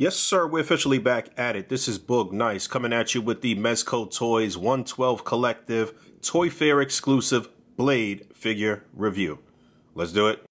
Yes, sir, we're officially back at it. This is Boog Nice coming at you with the Mezco Toys 112 Collective Toy Fair exclusive Blade figure review. Let's do it.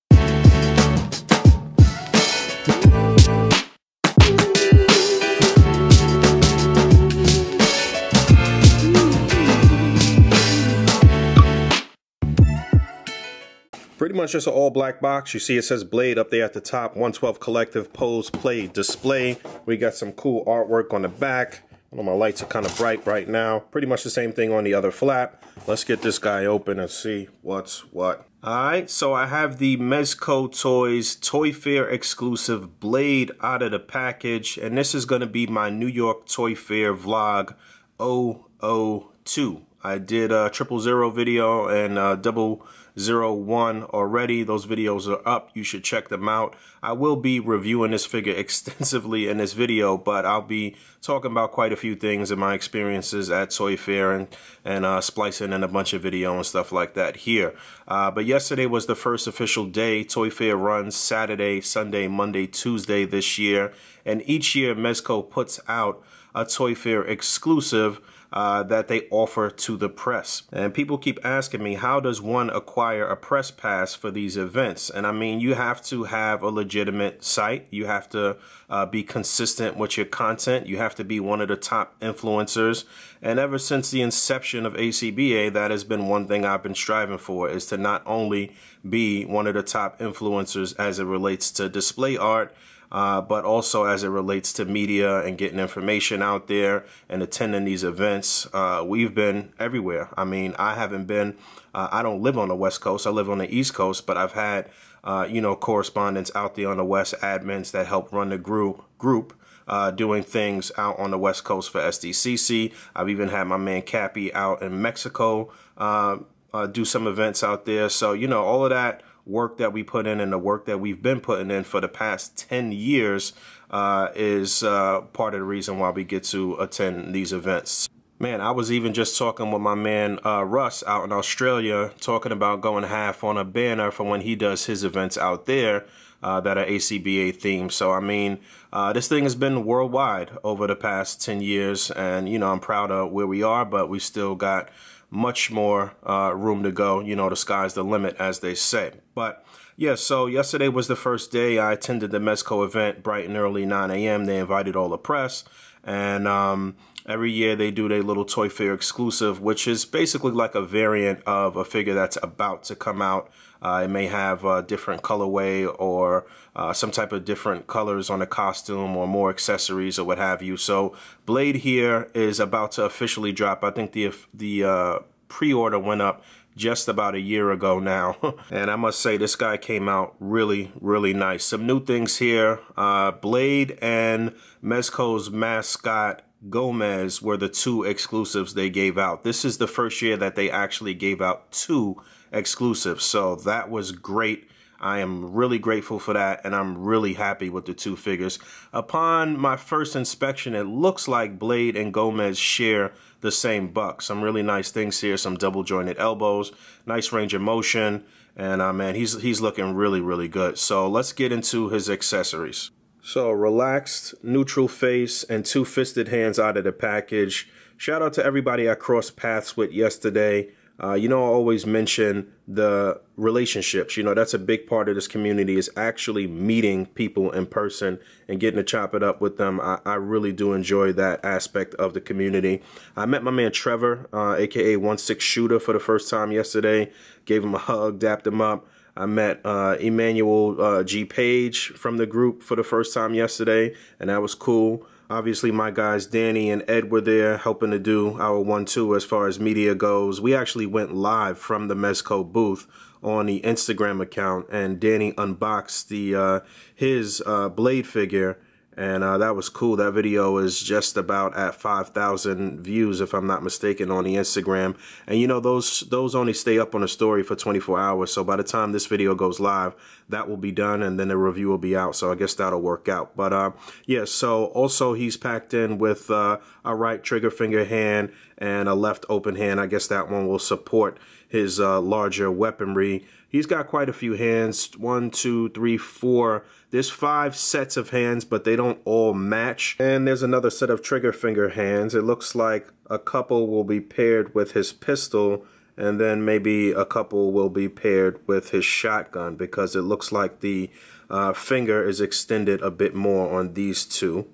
much just an all black box. You see it says Blade up there at the top, 112 Collective, Pose, Play, Display. We got some cool artwork on the back. I know my lights are kind of bright right now. Pretty much the same thing on the other flap. Let's get this guy open and see what's what. Alright, so I have the Mezco Toys Toy Fair exclusive Blade out of the package. And this is going to be my New York Toy Fair vlog 002. I did a triple zero video and double 01 already. Those videos are up. You should check them out. I will be reviewing this figure extensively in this video, but I'll be talking about quite a few things in my experiences at Toy Fair and, and uh, splicing in a bunch of video and stuff like that here. Uh, but yesterday was the first official day. Toy Fair runs Saturday, Sunday, Monday, Tuesday this year. And each year, Mezco puts out a Toy Fair exclusive uh, that they offer to the press. And people keep asking me, how does one acquire a press pass for these events? And I mean, you have to have a legitimate site. You have to uh, be consistent with your content. You have to be one of the top influencers. And ever since the inception of ACBA, that has been one thing I've been striving for is to not only be one of the top influencers as it relates to display art, uh, but also as it relates to media and getting information out there and attending these events. Uh, we've been everywhere. I mean, I haven't been, uh, I don't live on the West Coast, I live on the East Coast, but I've had, uh, you know, correspondents out there on the West, admins that help run the group. group uh, doing things out on the West Coast for SDCC. I've even had my man Cappy out in Mexico uh, uh, do some events out there. So, you know, all of that work that we put in and the work that we've been putting in for the past 10 years uh, is uh, part of the reason why we get to attend these events. Man, I was even just talking with my man uh, Russ out in Australia, talking about going half on a banner for when he does his events out there uh, that are ACBA themed. So, I mean, uh, this thing has been worldwide over the past 10 years, and, you know, I'm proud of where we are, but we still got much more uh, room to go. You know, the sky's the limit, as they say. But yeah, so yesterday was the first day I attended the MESCO event bright and early 9 a.m. They invited all the press and um, every year they do their little Toy Fair exclusive, which is basically like a variant of a figure that's about to come out uh, it may have a different colorway or uh, some type of different colors on the costume or more accessories or what have you. So Blade here is about to officially drop. I think the, the uh, pre-order went up just about a year ago now. and I must say this guy came out really, really nice. Some new things here. Uh, Blade and Mezco's mascot Gomez were the two exclusives they gave out. This is the first year that they actually gave out two exclusive. So that was great. I am really grateful for that, and I'm really happy with the two figures. Upon my first inspection, it looks like Blade and Gomez share the same buck. Some really nice things here, some double jointed elbows, nice range of motion, and uh, man, he's, he's looking really, really good. So let's get into his accessories. So relaxed, neutral face, and two fisted hands out of the package. Shout out to everybody I crossed paths with yesterday. Uh, you know, I always mention the relationships. You know, that's a big part of this community is actually meeting people in person and getting to chop it up with them. I, I really do enjoy that aspect of the community. I met my man Trevor, uh, aka One Six Shooter, for the first time yesterday. Gave him a hug, dapped him up. I met uh, Emmanuel uh, G. Page from the group for the first time yesterday, and that was cool. Obviously, my guys Danny and Ed were there helping to do our 1-2 as far as media goes. We actually went live from the Mezco booth on the Instagram account, and Danny unboxed the uh, his uh, Blade figure and uh, that was cool. That video is just about at 5,000 views, if I'm not mistaken, on the Instagram. And you know, those those only stay up on a story for 24 hours. So by the time this video goes live, that will be done, and then the review will be out. So I guess that'll work out. But uh, yeah, so also he's packed in with uh, a right trigger finger hand and a left open hand. I guess that one will support his uh, larger weaponry He's got quite a few hands. One, two, three, four. There's five sets of hands, but they don't all match. And there's another set of trigger finger hands. It looks like a couple will be paired with his pistol and then maybe a couple will be paired with his shotgun because it looks like the uh, finger is extended a bit more on these two.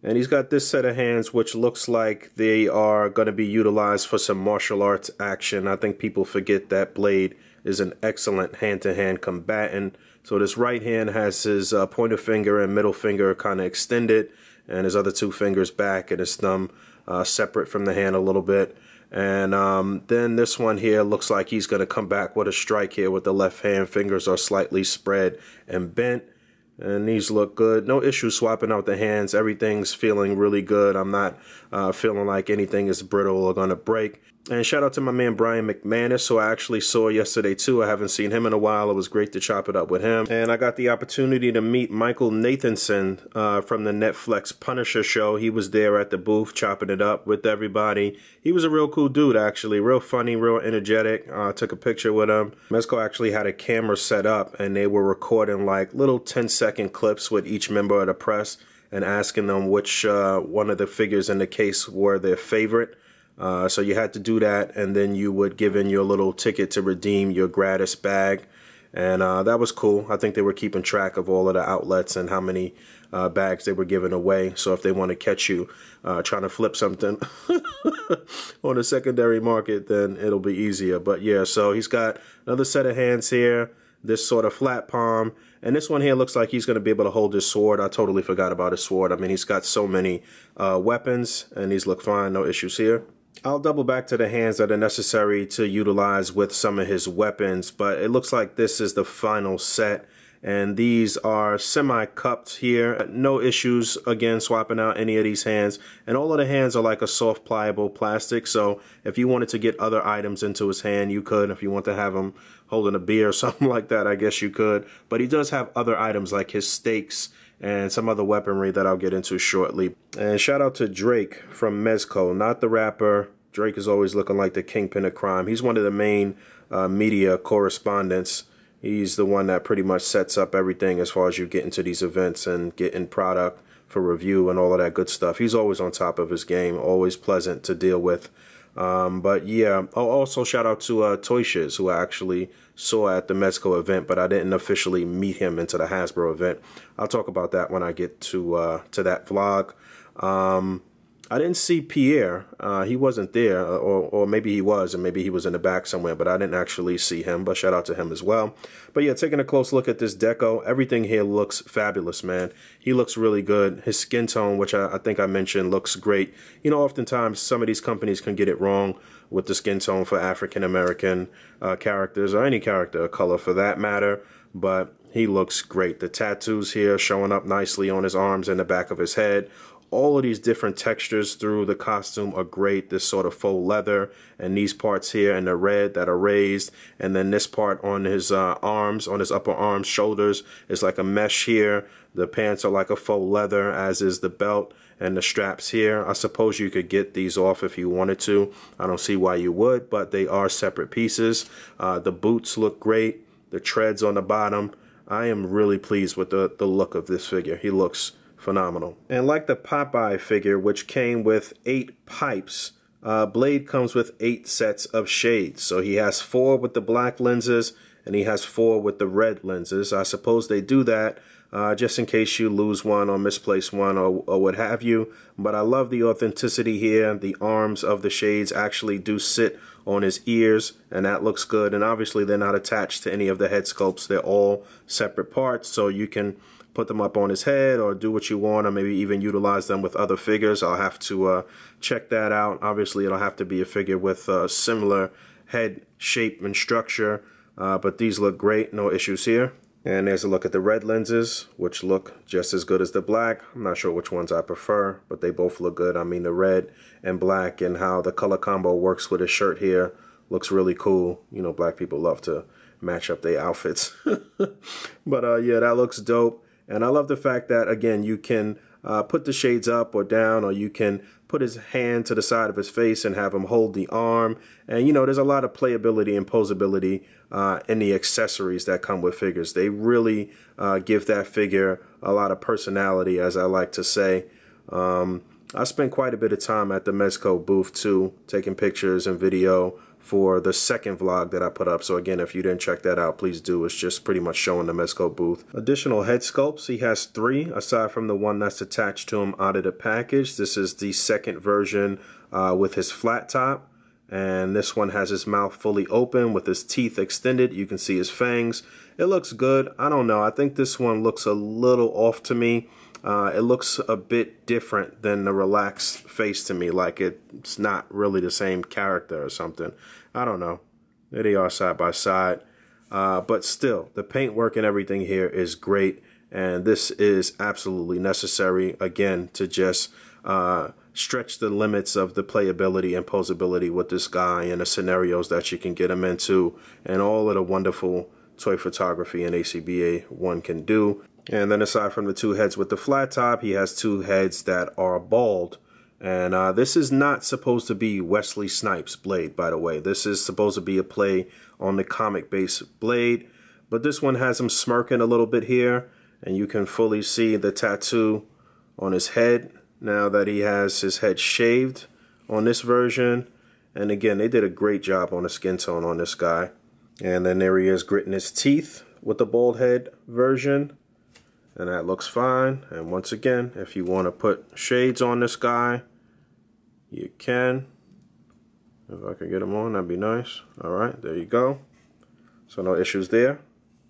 And he's got this set of hands which looks like they are going to be utilized for some martial arts action. I think people forget that Blade is an excellent hand-to-hand -hand combatant. So this right hand has his uh, pointer finger and middle finger kind of extended and his other two fingers back and his thumb uh, separate from the hand a little bit. And um, then this one here looks like he's going to come back with a strike here with the left hand. Fingers are slightly spread and bent. And these look good. No issue swapping out the hands. Everything's feeling really good. I'm not uh, feeling like anything is brittle or going to break. And shout out to my man Brian McManus, who I actually saw yesterday too. I haven't seen him in a while. It was great to chop it up with him. And I got the opportunity to meet Michael Nathanson uh, from the Netflix Punisher show. He was there at the booth chopping it up with everybody. He was a real cool dude, actually. Real funny, real energetic. Uh, took a picture with him. Mesco actually had a camera set up and they were recording like little 10 second clips with each member of the press and asking them which uh, one of the figures in the case were their favorite uh, so you had to do that, and then you would give in your little ticket to redeem your gratis bag. And uh, that was cool. I think they were keeping track of all of the outlets and how many uh, bags they were giving away. So if they want to catch you uh, trying to flip something on the secondary market, then it'll be easier. But yeah, so he's got another set of hands here, this sort of flat palm. And this one here looks like he's going to be able to hold his sword. I totally forgot about his sword. I mean, he's got so many uh, weapons, and these look fine. No issues here. I'll double back to the hands that are necessary to utilize with some of his weapons, but it looks like this is the final set. And these are semi-cupped here. No issues, again, swapping out any of these hands. And all of the hands are like a soft, pliable plastic. So if you wanted to get other items into his hand, you could. If you want to have him holding a beer or something like that, I guess you could. But he does have other items like his stakes and some other weaponry that I'll get into shortly. And shout out to Drake from Mezco, not the rapper, Drake is always looking like the kingpin of crime. He's one of the main uh, media correspondents. He's the one that pretty much sets up everything as far as you get into these events and getting product for review and all of that good stuff. He's always on top of his game, always pleasant to deal with. Um, but yeah, also shout out to uh, Toyshiz, who I actually saw at the Mexico event, but I didn't officially meet him into the Hasbro event. I'll talk about that when I get to uh, to that vlog. Um, I didn't see Pierre. Uh, he wasn't there, uh, or, or maybe he was, and maybe he was in the back somewhere, but I didn't actually see him. But shout out to him as well. But yeah, taking a close look at this deco, everything here looks fabulous, man. He looks really good. His skin tone, which I, I think I mentioned, looks great. You know, oftentimes some of these companies can get it wrong with the skin tone for African American uh, characters or any character of color for that matter. But he looks great. The tattoos here showing up nicely on his arms and the back of his head all of these different textures through the costume are great. This sort of faux leather and these parts here and the red that are raised. And then this part on his uh, arms, on his upper arms, shoulders is like a mesh here. The pants are like a faux leather as is the belt and the straps here. I suppose you could get these off if you wanted to. I don't see why you would, but they are separate pieces. Uh, the boots look great. The treads on the bottom. I am really pleased with the, the look of this figure. He looks phenomenal. And like the Popeye figure, which came with eight pipes, uh, Blade comes with eight sets of shades. So he has four with the black lenses and he has four with the red lenses. I suppose they do that uh, just in case you lose one or misplace one or, or what have you. But I love the authenticity here. The arms of the shades actually do sit on his ears and that looks good. And obviously they're not attached to any of the head sculpts. They're all separate parts so you can put them up on his head or do what you want or maybe even utilize them with other figures. I'll have to uh, check that out. Obviously, it'll have to be a figure with uh, similar head shape and structure, uh, but these look great. No issues here. And there's a look at the red lenses, which look just as good as the black. I'm not sure which ones I prefer, but they both look good. I mean, the red and black and how the color combo works with his shirt here looks really cool. You know, black people love to match up their outfits. but uh, yeah, that looks dope. And I love the fact that, again, you can uh, put the shades up or down, or you can put his hand to the side of his face and have him hold the arm. And, you know, there's a lot of playability and posability uh, in the accessories that come with figures. They really uh, give that figure a lot of personality, as I like to say. Um, I spent quite a bit of time at the Mezco booth, too, taking pictures and video for the second vlog that I put up. So again, if you didn't check that out, please do. It's just pretty much showing the Mesco booth. Additional head sculpts. He has three, aside from the one that's attached to him out of the package. This is the second version uh, with his flat top. And this one has his mouth fully open with his teeth extended. You can see his fangs. It looks good. I don't know. I think this one looks a little off to me uh, it looks a bit different than the relaxed face to me. Like it's not really the same character or something. I don't know. There they are side by side. Uh, but still, the paintwork and everything here is great. And this is absolutely necessary, again, to just uh, stretch the limits of the playability and posability with this guy and the scenarios that you can get him into and all of the wonderful toy photography and ACBA one can do. And then aside from the two heads with the flat top, he has two heads that are bald. And uh, this is not supposed to be Wesley Snipes' Blade, by the way. This is supposed to be a play on the comic base Blade. But this one has him smirking a little bit here. And you can fully see the tattoo on his head now that he has his head shaved on this version. And again, they did a great job on the skin tone on this guy. And then there he is gritting his teeth with the bald head version and that looks fine and once again if you want to put shades on this guy you can if I can get them on that'd be nice alright there you go so no issues there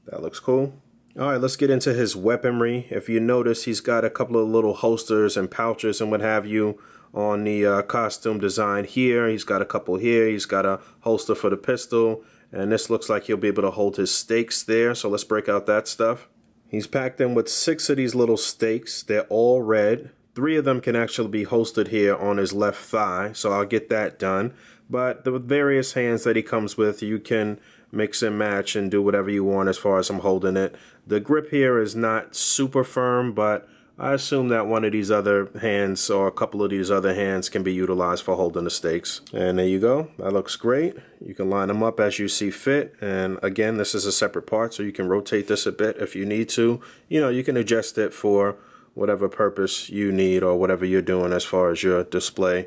that looks cool alright let's get into his weaponry if you notice he's got a couple of little holsters and pouches and what have you on the uh, costume design here he's got a couple here he's got a holster for the pistol and this looks like he'll be able to hold his stakes there so let's break out that stuff He's packed in with six of these little stakes. They're all red. Three of them can actually be hosted here on his left thigh, so I'll get that done. But the various hands that he comes with, you can mix and match and do whatever you want as far as I'm holding it. The grip here is not super firm, but I assume that one of these other hands or a couple of these other hands can be utilized for holding the stakes. And there you go. That looks great. You can line them up as you see fit. And again, this is a separate part, so you can rotate this a bit if you need to. You know, you can adjust it for whatever purpose you need or whatever you're doing as far as your display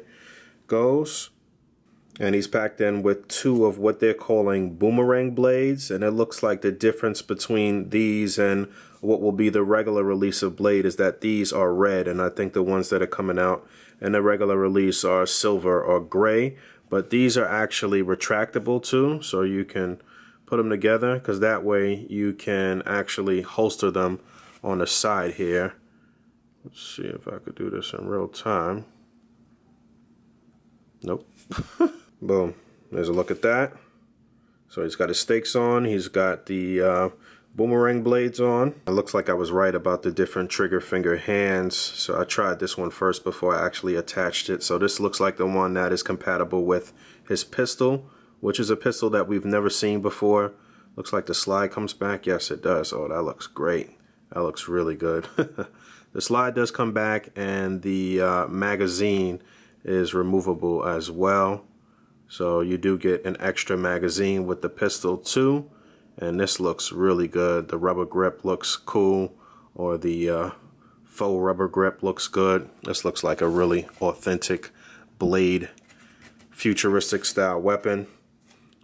goes. And he's packed in with two of what they're calling boomerang blades. And it looks like the difference between these and what will be the regular release of Blade is that these are red, and I think the ones that are coming out in the regular release are silver or gray, but these are actually retractable too, so you can put them together, because that way you can actually holster them on the side here. Let's see if I could do this in real time. Nope. Boom. There's a look at that. So he's got his stakes on. He's got the uh, boomerang blades on. It looks like I was right about the different trigger finger hands. So I tried this one first before I actually attached it. So this looks like the one that is compatible with his pistol, which is a pistol that we've never seen before. Looks like the slide comes back. Yes, it does. Oh, that looks great. That looks really good. the slide does come back and the uh, magazine is removable as well. So you do get an extra magazine with the pistol too and this looks really good the rubber grip looks cool or the uh, faux rubber grip looks good this looks like a really authentic blade futuristic style weapon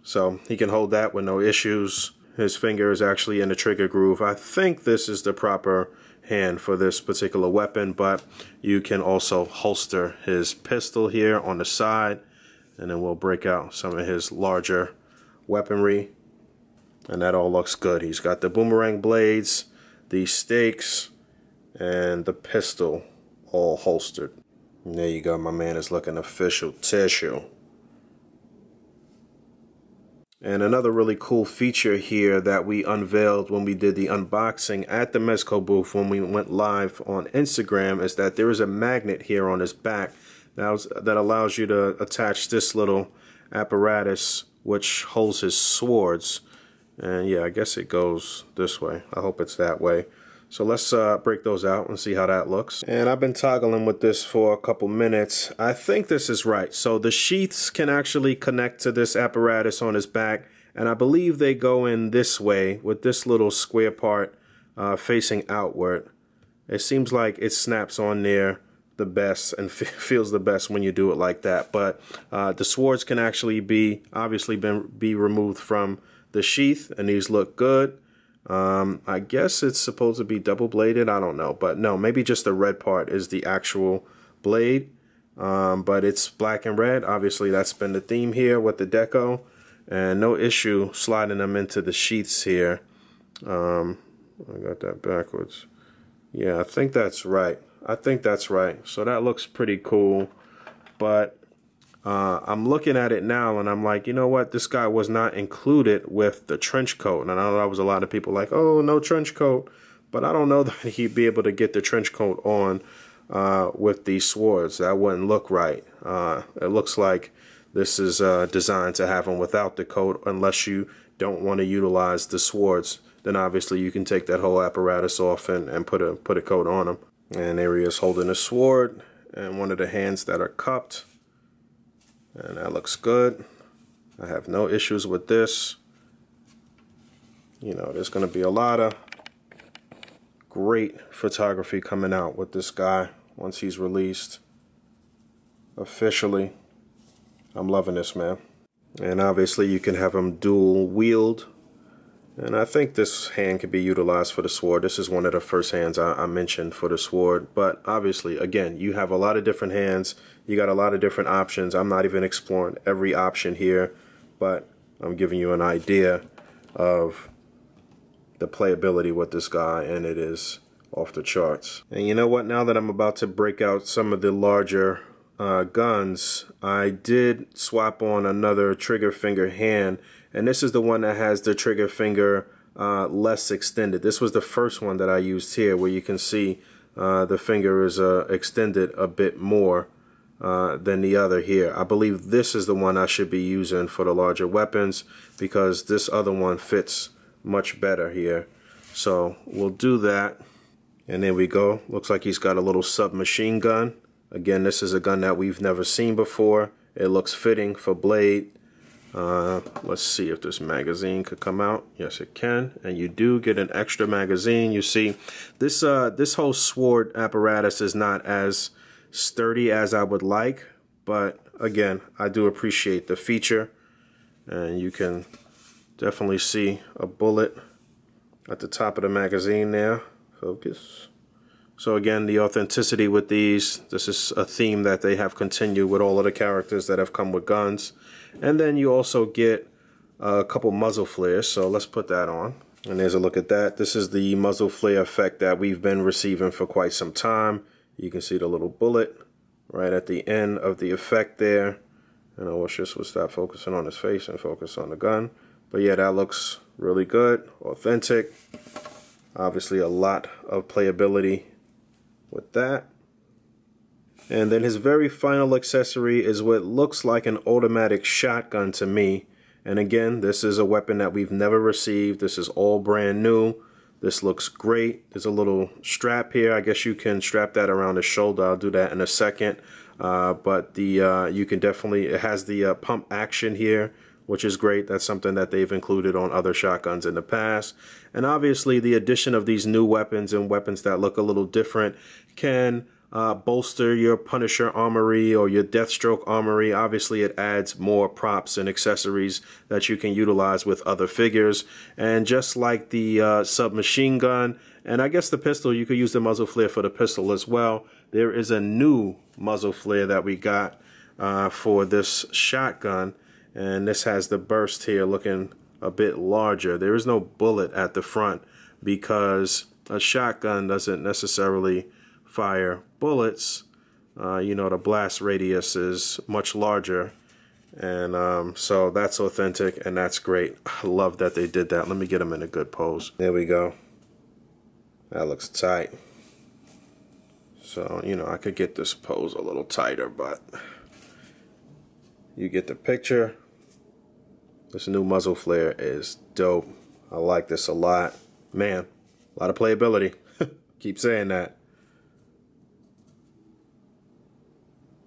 so he can hold that with no issues his finger is actually in the trigger groove I think this is the proper hand for this particular weapon but you can also holster his pistol here on the side and then we'll break out some of his larger weaponry and that all looks good. He's got the boomerang blades, the stakes, and the pistol all holstered. And there you go, my man is looking official tissue. And another really cool feature here that we unveiled when we did the unboxing at the Mezco booth when we went live on Instagram is that there is a magnet here on his back that allows you to attach this little apparatus which holds his swords and yeah, I guess it goes this way. I hope it's that way. So let's uh, break those out and see how that looks. And I've been toggling with this for a couple minutes. I think this is right. So the sheaths can actually connect to this apparatus on his back. And I believe they go in this way with this little square part uh, facing outward. It seems like it snaps on there the best and feels the best when you do it like that. But uh, the swords can actually be obviously been, be removed from the sheath, and these look good. Um, I guess it's supposed to be double bladed. I don't know, but no, maybe just the red part is the actual blade. Um, but it's black and red. Obviously, that's been the theme here with the deco, and no issue sliding them into the sheaths here. Um, I got that backwards. Yeah, I think that's right. I think that's right. So that looks pretty cool, but uh, I'm looking at it now and I'm like, you know what? This guy was not included with the trench coat. And I know that was a lot of people like, oh, no trench coat. But I don't know that he'd be able to get the trench coat on uh, with these swords. That wouldn't look right. Uh, it looks like this is uh, designed to have him without the coat unless you don't want to utilize the swords. Then obviously you can take that whole apparatus off and, and put, a, put a coat on him. And there he is holding a sword and one of the hands that are cupped and that looks good I have no issues with this you know there's gonna be a lot of great photography coming out with this guy once he's released officially I'm loving this man and obviously you can have him dual wield and I think this hand can be utilized for the sword. This is one of the first hands I, I, mentioned for the sword. But obviously, again, you have a lot of different hands. You got a lot of different options. I'm not even exploring every option here, but I'm giving you an idea of the playability with this guy, and it is off the charts. And you know what? Now that I'm about to break out some of the larger uh, guns, I did swap on another trigger finger hand and this is the one that has the trigger finger uh, less extended. This was the first one that I used here where you can see uh, the finger is uh, extended a bit more uh, than the other here. I believe this is the one I should be using for the larger weapons because this other one fits much better here. So we'll do that. And there we go. Looks like he's got a little submachine gun. Again, this is a gun that we've never seen before. It looks fitting for Blade. Uh, let's see if this magazine could come out. Yes, it can. And you do get an extra magazine. You see, this uh, this whole sword apparatus is not as sturdy as I would like. But again, I do appreciate the feature. And you can definitely see a bullet at the top of the magazine there. Focus. So again, the authenticity with these, this is a theme that they have continued with all of the characters that have come with guns. And then you also get a couple muzzle flares. So let's put that on. And there's a look at that. This is the muzzle flare effect that we've been receiving for quite some time. You can see the little bullet right at the end of the effect there. And I wish this would stop focusing on his face and focus on the gun. But yeah, that looks really good, authentic. Obviously a lot of playability with that. And then his very final accessory is what looks like an automatic shotgun to me. And again, this is a weapon that we've never received. This is all brand new. This looks great. There's a little strap here. I guess you can strap that around the shoulder. I'll do that in a second. Uh, but the uh, you can definitely, it has the uh, pump action here, which is great. That's something that they've included on other shotguns in the past. And obviously the addition of these new weapons and weapons that look a little different can uh, bolster your Punisher armory or your Deathstroke armory. Obviously, it adds more props and accessories that you can utilize with other figures. And just like the uh, submachine gun, and I guess the pistol, you could use the muzzle flare for the pistol as well. There is a new muzzle flare that we got uh, for this shotgun. And this has the burst here looking a bit larger. There is no bullet at the front because a shotgun doesn't necessarily fire bullets, uh, you know, the blast radius is much larger. And um, so that's authentic and that's great. I love that they did that. Let me get them in a good pose. There we go. That looks tight. So, you know, I could get this pose a little tighter, but you get the picture. This new muzzle flare is dope. I like this a lot. Man, a lot of playability. Keep saying that.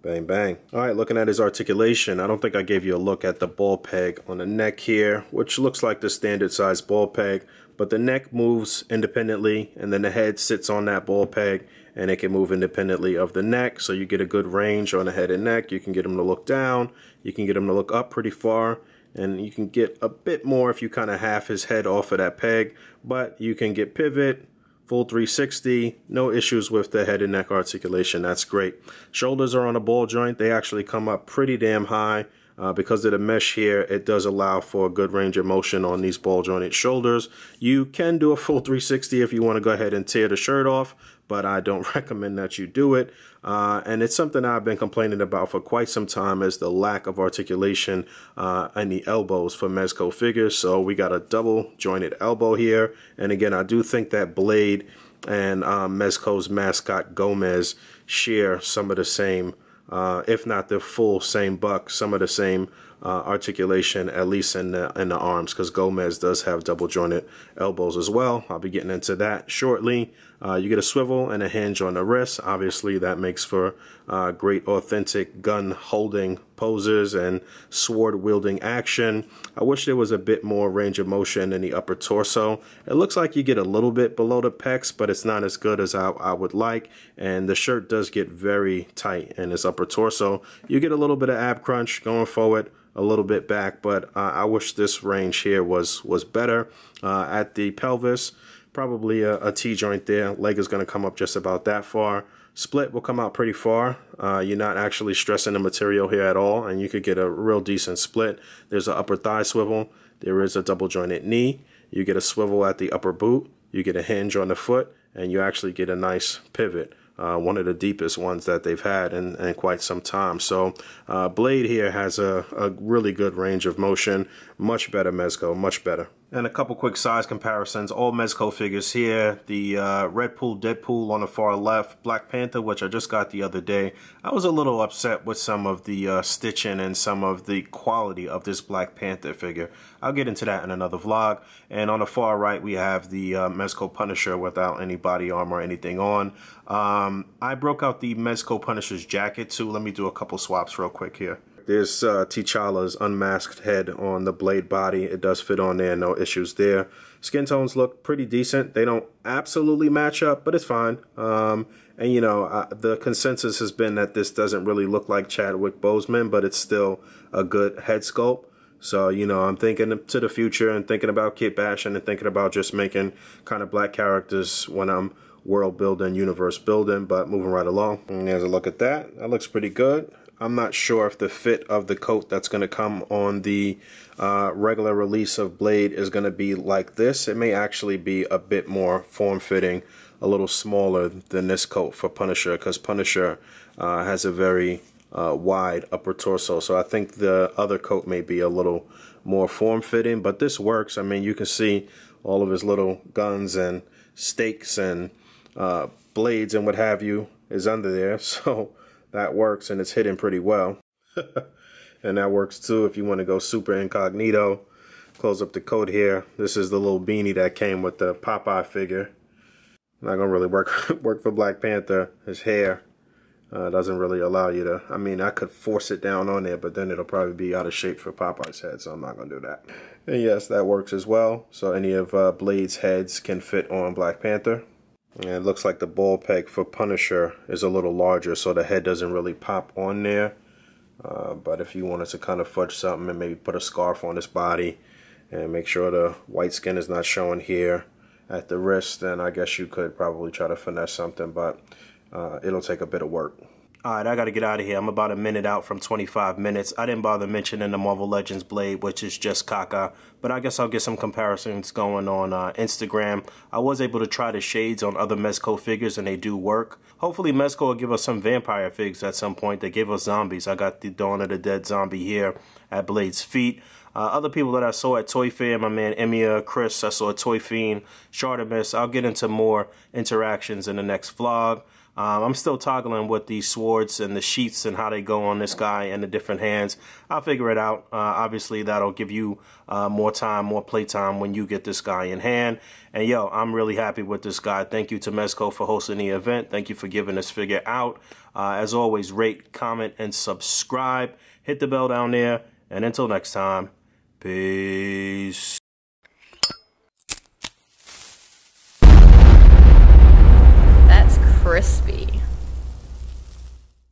Bang, bang. All right, looking at his articulation, I don't think I gave you a look at the ball peg on the neck here, which looks like the standard size ball peg, but the neck moves independently and then the head sits on that ball peg and it can move independently of the neck. So you get a good range on the head and neck. You can get them to look down. You can get them to look up pretty far and you can get a bit more if you kind of half his head off of that peg, but you can get pivot, full 360, no issues with the head and neck articulation. That's great. Shoulders are on a ball joint. They actually come up pretty damn high. Uh, because of the mesh here, it does allow for a good range of motion on these ball jointed shoulders. You can do a full 360 if you want to go ahead and tear the shirt off, but I don't recommend that you do it. Uh, and it's something I've been complaining about for quite some time is the lack of articulation uh, in the elbows for Mezco figures. So we got a double jointed elbow here. And again, I do think that Blade and um, Mezco's mascot Gomez share some of the same, uh, if not the full same buck, some of the same uh, articulation, at least in the, in the arms, because Gomez does have double jointed elbows as well. I'll be getting into that shortly. Uh, you get a swivel and a hinge on the wrist. Obviously, that makes for uh, great authentic gun holding poses and sword wielding action. I wish there was a bit more range of motion in the upper torso. It looks like you get a little bit below the pecs, but it's not as good as I, I would like. And the shirt does get very tight in its upper torso. You get a little bit of ab crunch going forward a little bit back, but uh, I wish this range here was was better uh, at the pelvis probably a, a T-joint there. Leg is going to come up just about that far. Split will come out pretty far. Uh, you're not actually stressing the material here at all, and you could get a real decent split. There's an upper thigh swivel. There is a double jointed knee. You get a swivel at the upper boot. You get a hinge on the foot, and you actually get a nice pivot. Uh, one of the deepest ones that they've had in, in quite some time. So uh, Blade here has a, a really good range of motion. Much better Mezco, much better. And a couple quick size comparisons. All Mezco figures here. The uh, Redpool Deadpool on the far left. Black Panther, which I just got the other day. I was a little upset with some of the uh, stitching and some of the quality of this Black Panther figure. I'll get into that in another vlog. And on the far right, we have the uh, Mezco Punisher without any body armor or anything on. Um, I broke out the Mezco Punisher's jacket too. Let me do a couple swaps real quick here. There's uh, T'Challa's unmasked head on the blade body. It does fit on there, no issues there. Skin tones look pretty decent. They don't absolutely match up, but it's fine. Um, and, you know, the consensus has been that this doesn't really look like Chadwick Boseman, but it's still a good head sculpt. So, you know, I'm thinking to the future and thinking about Kit Bashing and thinking about just making kind of black characters when I'm world building, universe building, but moving right along. And there's a look at that. That looks pretty good. I'm not sure if the fit of the coat that's going to come on the uh, regular release of Blade is going to be like this. It may actually be a bit more form-fitting, a little smaller than this coat for Punisher because Punisher uh, has a very uh, wide upper torso. So I think the other coat may be a little more form-fitting, but this works. I mean, you can see all of his little guns and stakes and uh, blades and what have you is under there. So that works and it's hidden pretty well. and that works too if you want to go super incognito. Close up the coat here. This is the little beanie that came with the Popeye figure. Not gonna really work work for Black Panther. His hair uh, doesn't really allow you to. I mean, I could force it down on there, but then it'll probably be out of shape for Popeye's head, so I'm not gonna do that. And yes, that works as well. So any of uh, Blade's heads can fit on Black Panther. And it looks like the ball peg for Punisher is a little larger, so the head doesn't really pop on there. Uh, but if you wanted to kind of fudge something and maybe put a scarf on his body and make sure the white skin is not showing here at the wrist, then I guess you could probably try to finesse something, but uh, it'll take a bit of work. All right, I got to get out of here. I'm about a minute out from 25 minutes. I didn't bother mentioning the Marvel Legends Blade, which is just Kaka, but I guess I'll get some comparisons going on uh, Instagram. I was able to try the shades on other Mezco figures, and they do work. Hopefully, Mezco will give us some vampire figs at some point. They gave us zombies. I got the Dawn of the Dead zombie here at Blade's feet. Uh, other people that I saw at Toy Fair, my man Emia, Chris, I saw Toy Fiend, Shardimus. I'll get into more interactions in the next vlog. Um, I'm still toggling with these swords and the sheets and how they go on this guy and the different hands. I'll figure it out. Uh, obviously, that'll give you uh, more time, more play time when you get this guy in hand. And yo, I'm really happy with this guy. Thank you to Mezco for hosting the event. Thank you for giving this figure out. Uh, as always, rate, comment, and subscribe. Hit the bell down there. And until next time, peace. crispy.